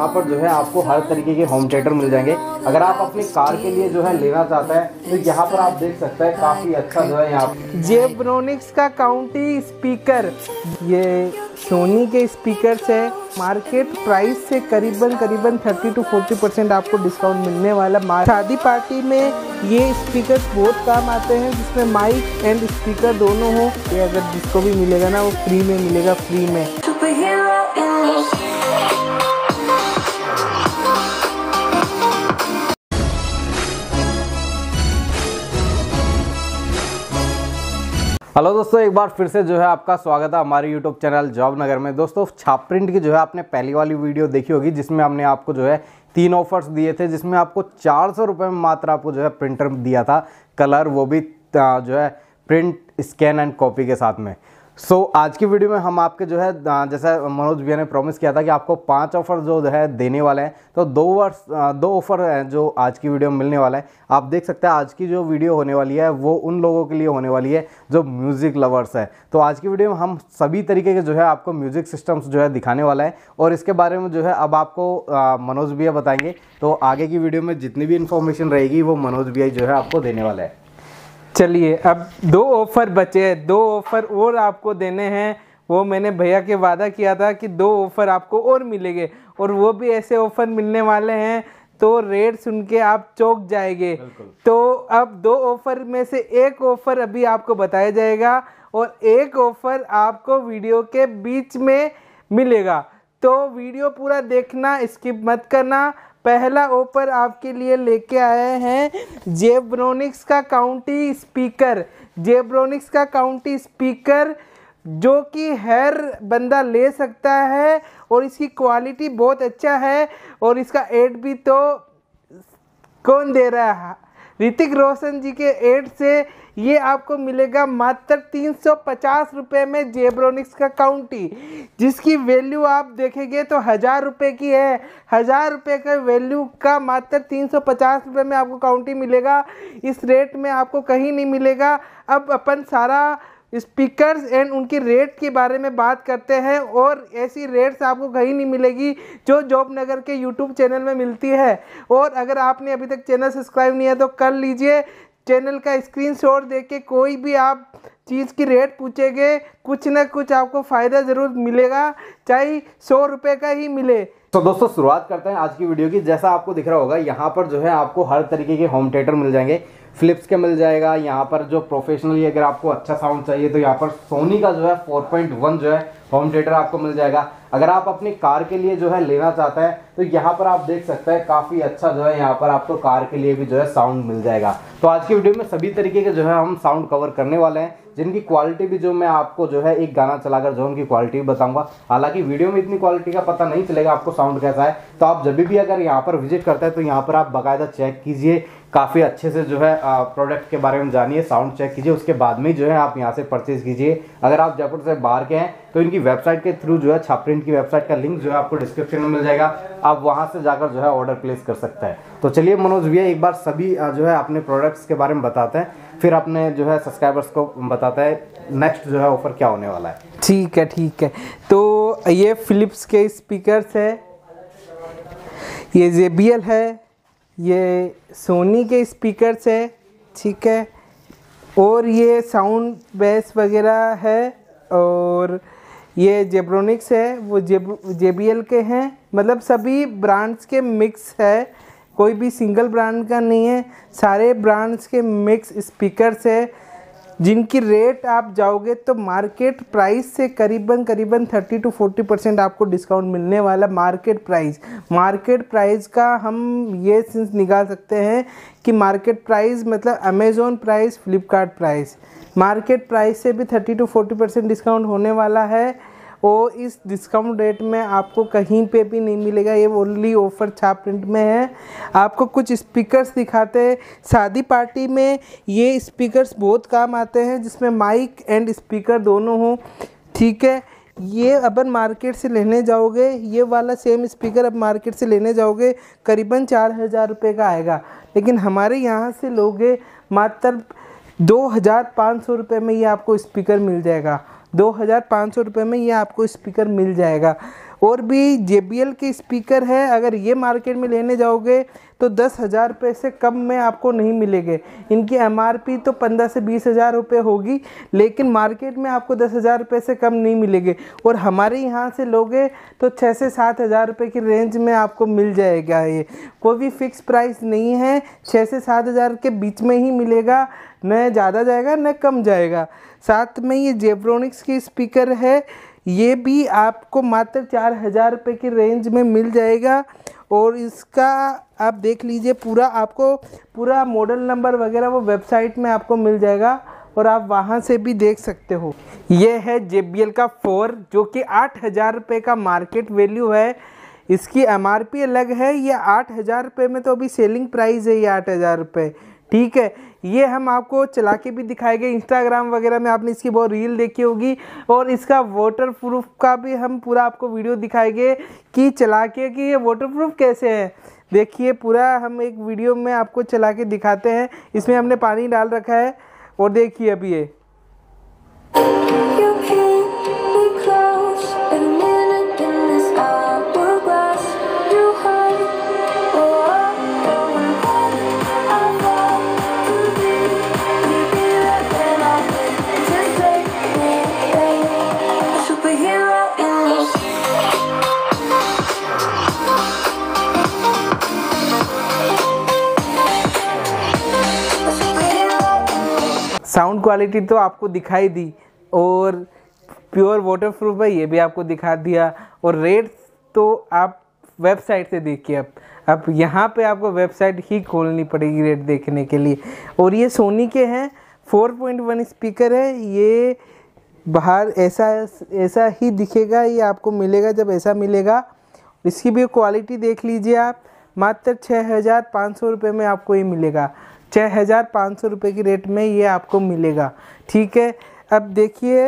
यहाँ पर जो है आपको हर तरीके के होम थिएटर मिल जाएंगे अगर आप अपनी कार के लिए जो है लेना चाहते हैं तो यहाँ पर आप देख सकते हैं काफ़ी अच्छा जो है यहाँ जेब्रोनिक्स का काउंटी स्पीकर ये सोनी के स्पीकर है मार्केट प्राइस से करीबन करीबन 30 टू 40 परसेंट आपको डिस्काउंट मिलने वाला शादी पार्टी में ये स्पीकर बहुत काम आते हैं जिसमें माइक एंड स्पीकर दोनों हो ये अगर जिसको भी मिलेगा ना वो फ्री में मिलेगा फ्री में हेलो दोस्तों एक बार फिर से जो है आपका स्वागत है हमारे यूट्यूब चैनल जॉब नगर में दोस्तों छाप प्रिंट की जो है आपने पहली वाली वीडियो देखी होगी जिसमें हमने आपको जो है तीन ऑफर्स दिए थे जिसमें आपको चार सौ रुपये में मात्र आपको जो है प्रिंटर दिया था कलर वो भी जो है प्रिंट स्कैन एंड कॉपी के साथ में सो so, आज की वीडियो में हम आपके जो है जैसा मनोज भैया ने प्रॉमिस किया था कि आपको पांच ऑफर जो है देने वाले हैं तो दो वर्ष दो ऑफर हैं जो आज की वीडियो में मिलने वाला है आप देख सकते हैं आज की जो वीडियो होने वाली है वो उन लोगों के लिए होने वाली है जो म्यूज़िक लवर्स है तो आज की वीडियो में हम सभी तरीके के जो है आपको म्यूज़िक सिस्टम्स जो है दिखाने वाला है और इसके बारे में जो है अब आपको मनोज भैया बताएंगे तो आगे की वीडियो में जितनी भी इन्फॉर्मेशन रहेगी वो मनोज भैया जो है आपको देने वाला है चलिए अब दो ऑफ़र बचे हैं दो ऑफ़र और आपको देने हैं वो मैंने भैया के वादा किया था कि दो ऑफ़र आपको और मिलेंगे और वो भी ऐसे ऑफ़र मिलने वाले हैं तो रेट सुन के आप चौक जाएंगे तो अब दो ऑफ़र में से एक ऑफ़र अभी आपको बताया जाएगा और एक ऑफ़र आपको वीडियो के बीच में मिलेगा तो वीडियो पूरा देखना स्किप मत करना पहला ओपर आपके लिए लेके आए हैं जेब्रोनिक्स का काउंटी स्पीकर जेब्रोनिक्स का काउंटी स्पीकर जो कि हर बंदा ले सकता है और इसकी क्वालिटी बहुत अच्छा है और इसका एड भी तो कौन दे रहा है ऋतिक रोशन जी के एड से ये आपको मिलेगा मात्र तीन सौ पचास रुपये में जेब्रोनिक्स का काउंटी जिसकी वैल्यू आप देखेंगे तो हज़ार रुपये की है हज़ार रुपये का वैल्यू का मात्र तीन सौ पचास रुपये में आपको काउंटी मिलेगा इस रेट में आपको कहीं नहीं मिलेगा अब अपन सारा स्पीकर्स एंड उनकी रेट के बारे में बात करते हैं और ऐसी रेट्स आपको कहीं नहीं मिलेगी जो जॉब नगर के यूट्यूब चैनल में मिलती है और अगर आपने अभी तक चैनल सब्सक्राइब नहीं है तो कर लीजिए चैनल का स्क्रीनशॉट के कोई भी आप चीज़ की रेट पूछेंगे कुछ ना कुछ आपको फ़ायदा ज़रूर मिलेगा चाहे सौ रुपये का ही मिले तो दोस्तों शुरुआत करते हैं आज की वीडियो की जैसा आपको दिख रहा होगा यहाँ पर जो है आपको हर तरीके के होम थिएटर मिल जाएंगे फ्लिप्स के मिल जाएगा यहाँ पर जो प्रोफेशनली अगर आपको अच्छा साउंड चाहिए तो यहाँ पर सोनी का जो है 4.1 जो है होम थिएटर आपको मिल जाएगा अगर आप अपनी कार के लिए जो है लेना चाहते हैं तो यहाँ पर आप देख सकते हैं काफ़ी अच्छा जो है यहाँ पर आपको तो कार के लिए भी जो है साउंड मिल जाएगा तो आज की वीडियो में सभी तरीके के जो है हम साउंड कवर करने वाले हैं जिनकी क्वालिटी भी जो मैं आपको जो है एक गाना चलाकर जो उनकी क्वालिटी भी बताऊंगा हालांकि वीडियो में इतनी क्वालिटी का पता नहीं चलेगा आपको साउंड कैसा है तो आप जब भी अगर यहाँ पर विजिट करते हैं तो यहाँ पर आप बाकायदा चेक कीजिए काफ़ी अच्छे से जो है प्रोडक्ट के बारे में जानिए साउंड चेक कीजिए उसके बाद में जो है आप यहाँ से परचेज़ कीजिए अगर आप जयपुर से बाहर के हैं तो इनकी वेबसाइट के थ्रू जो है छाप्रिंट की वेबसाइट का लिंक जो है आपको डिस्क्रिप्शन में मिल जाएगा आप वहाँ से जाकर जो है ऑर्डर प्लेस कर सकते हैं तो चलिए मनोज भैया एक बार सभी जो है अपने प्रोडक्ट्स के बारे में बताते हैं फिर अपने जो है सब्सक्राइबर्स को बताता है नेक्स्ट जो है ऑफर क्या होने वाला है ठीक है ठीक है तो ये फिलिप्स के स्पीकर है ये जे है ये सोनी के स्पीकर्स है ठीक है और ये साउंड बेस वगैरह है और ये जेब्रोनिक्स है वो जेब जे के हैं मतलब सभी ब्रांड्स के मिक्स है कोई भी सिंगल ब्रांड का नहीं है सारे ब्रांड्स के मिक्स स्पीकर्स है जिनकी रेट आप जाओगे तो मार्केट प्राइस से करीबन करीबन 30 टू 40 परसेंट आपको डिस्काउंट मिलने वाला मार्केट प्राइस मार्केट प्राइस का हम ये सिंस निकाल सकते हैं कि मार्केट प्राइस मतलब Amazon price Flipkart price market price से भी 30 टू 40 परसेंट डिस्काउंट होने वाला है और इस डिस्काउंट रेट में आपको कहीं पे भी नहीं मिलेगा ये ओनली ऑफर छाप प्रिंट में है आपको कुछ स्पीकर्स दिखाते हैं शादी पार्टी में ये स्पीकर्स बहुत काम आते हैं जिसमें माइक एंड स्पीकर दोनों हों ठीक है ये अपन मार्केट से लेने जाओगे ये वाला सेम स्पीकर अब मार्केट से लेने जाओगे करीबन चार हज़ार रुपये का आएगा लेकिन हमारे यहाँ से लोगे मात्र दो हज़ार पाँच सौ रुपये में ये आपको स्पीकर मिल जाएगा दो हज़ार पाँच सौ रुपये में ये आपको स्पीकर मिल जाएगा और भी जे के स्पीकर है अगर ये मार्केट में लेने जाओगे तो दस हज़ार रुपये से कम में आपको नहीं मिलेंगे इनकी एम तो पंद्रह से बीस हज़ार रुपये होगी लेकिन मार्केट में आपको दस हज़ार रुपये से कम नहीं मिलेंगे और हमारे यहाँ से लोगे तो छः से सात हज़ार रुपये की रेंज में आपको मिल जाएगा ये कोई भी फिक्स प्राइस नहीं है छः से सात हज़ार के बीच में ही मिलेगा न ज़्यादा जाएगा न कम जाएगा साथ में ये जेब्रोनिक्स की स्पीकर है ये भी आपको मात्र चार हज़ार रुपये की रेंज में मिल जाएगा और इसका आप देख लीजिए पूरा आपको पूरा मॉडल नंबर वगैरह वो वेबसाइट में आपको मिल जाएगा और आप वहाँ से भी देख सकते हो ये है जे का फोर जो कि आठ हज़ार रुपये का मार्केट वैल्यू है इसकी एम अलग है ये आठ हज़ार रुपये में तो अभी सेलिंग प्राइस है ये आठ हज़ार रुपये ठीक है ये हम आपको चला के भी दिखाएंगे इंस्टाग्राम वगैरह में आपने इसकी बहुत रील देखी होगी और इसका वाटर प्रूफ का भी हम पूरा आपको वीडियो दिखाएंगे कि चला के कि ये वाटर प्रूफ कैसे है देखिए पूरा हम एक वीडियो में आपको चला के दिखाते हैं इसमें हमने पानी डाल रखा है और देखिए अभी ये साउंड क्वालिटी तो आपको दिखाई दी और प्योर वाटर प्रूफ है ये भी आपको दिखा दिया और रेट तो आप वेबसाइट से देखिए आप अब यहाँ पे आपको वेबसाइट ही खोलनी पड़ेगी रेट देखने के लिए और ये सोनी के हैं 4.1 स्पीकर है ये बाहर ऐसा ऐसा ही दिखेगा ये आपको मिलेगा जब ऐसा मिलेगा इसकी भी क्वालिटी देख लीजिए आप मात्र छः हज़ार पाँच सौ रुपये में आपको ये मिलेगा छः हज़ार पाँच सौ रुपये की रेट में ये आपको मिलेगा ठीक है अब देखिए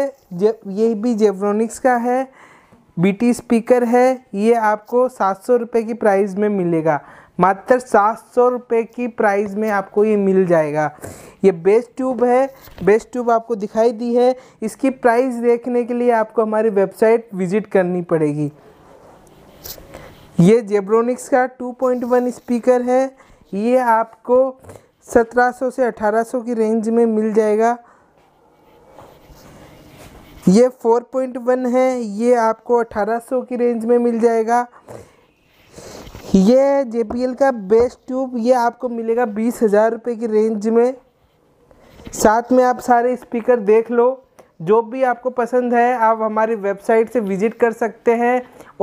ये भी जेवरोनिक्स का है बीटी स्पीकर है ये आपको सात सौ रुपये की प्राइस में मिलेगा मात्र सात सौ रुपये की प्राइस में आपको ये मिल जाएगा ये बेस ट्यूब है बेस ट्यूब आपको दिखाई दी है इसकी प्राइस देखने के लिए आपको हमारी वेबसाइट विजिट करनी पड़ेगी ये जेब्रोनिक्स का 2.1 स्पीकर है ये आपको सत्रह से अठारह की रेंज में मिल जाएगा ये 4.1 है ये आपको 1800 की रेंज में मिल जाएगा ये जे का बेस्ट ट्यूब ये आपको मिलेगा बीस हज़ार रुपये की रेंज में साथ में आप सारे स्पीकर देख लो जो भी आपको पसंद है आप हमारी वेबसाइट से विज़िट कर सकते हैं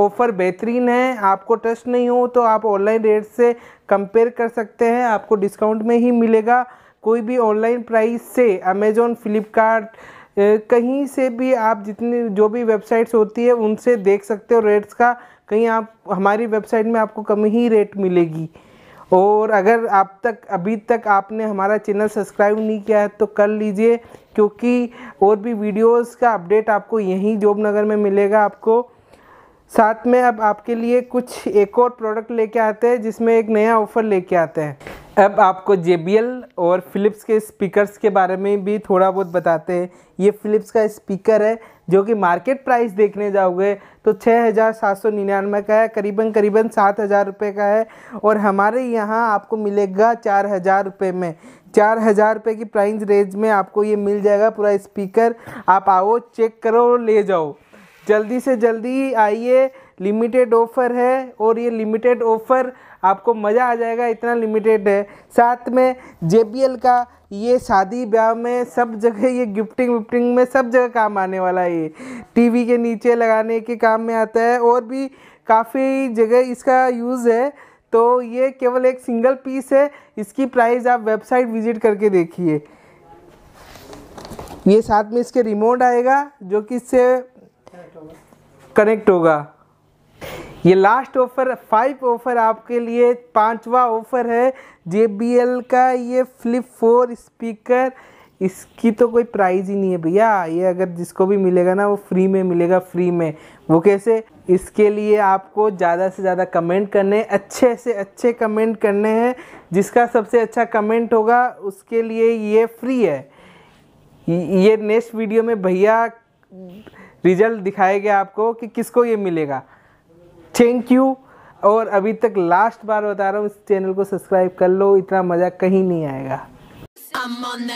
ऑफ़र बेहतरीन है आपको ट्रस्ट नहीं हो तो आप ऑनलाइन रेट से कंपेयर कर सकते हैं आपको डिस्काउंट में ही मिलेगा कोई भी ऑनलाइन प्राइस से अमेज़ोन फ्लिपकार्ट कहीं से भी आप जितनी जो भी वेबसाइट्स होती है उनसे देख सकते हो रेट्स का कहीं आप हमारी वेबसाइट में आपको कम ही रेट मिलेगी और अगर आप तक अभी तक आपने हमारा चैनल सब्सक्राइब नहीं किया है तो कर लीजिए क्योंकि और भी वीडियोस का अपडेट आपको यहीं जॉब नगर में मिलेगा आपको साथ में अब आपके लिए कुछ एक और प्रोडक्ट लेके आते हैं जिसमें एक नया ऑफ़र लेके आते हैं अब आपको जे और फ़िलिप्स के स्पीकर्स के बारे में भी थोड़ा बहुत बताते हैं ये फ़िलिप्स का स्पीकर है जो कि मार्केट प्राइस देखने जाओगे तो छः हज़ार सात सौ निन्यानवे का है करीबन करीबन सात हज़ार रुपये का है और हमारे यहाँ आपको मिलेगा चार हज़ार रुपये में चार हज़ार रुपये की प्राइस रेंज में आपको ये मिल जाएगा पूरा स्पीकर आप आओ चेक करो ले जाओ जल्दी से जल्दी आइए लिमिटेड ऑफ़र है और ये लिमिटेड ऑफ़र आपको मज़ा आ जाएगा इतना लिमिटेड है साथ में जे का ये शादी ब्याह में सब जगह ये गिफ्टिंग विफ्टिंग में सब जगह काम आने वाला है ये टीवी के नीचे लगाने के काम में आता है और भी काफ़ी जगह इसका यूज़ है तो ये केवल एक सिंगल पीस है इसकी प्राइस आप वेबसाइट विजिट करके देखिए ये साथ में इसके रिमोट आएगा जो कि इससे कनेक्ट होगा ये लास्ट ऑफर फाइव ऑफर आपके लिए पांचवा ऑफर है जे का ये फ्लिप फोर स्पीकर इसकी तो कोई प्राइस ही नहीं है भैया ये अगर जिसको भी मिलेगा ना वो फ्री में मिलेगा फ्री में वो कैसे इसके लिए आपको ज़्यादा से ज़्यादा कमेंट करने अच्छे से अच्छे कमेंट करने हैं जिसका सबसे अच्छा कमेंट होगा उसके लिए ये फ्री है ये नेक्स्ट वीडियो में भैया रिजल्ट दिखाएगा आपको कि किसको ये मिलेगा थैंक यू और अभी तक लास्ट बार बता रहा हूँ इस चैनल को सब्सक्राइब कर लो इतना मजा कहीं नहीं आएगा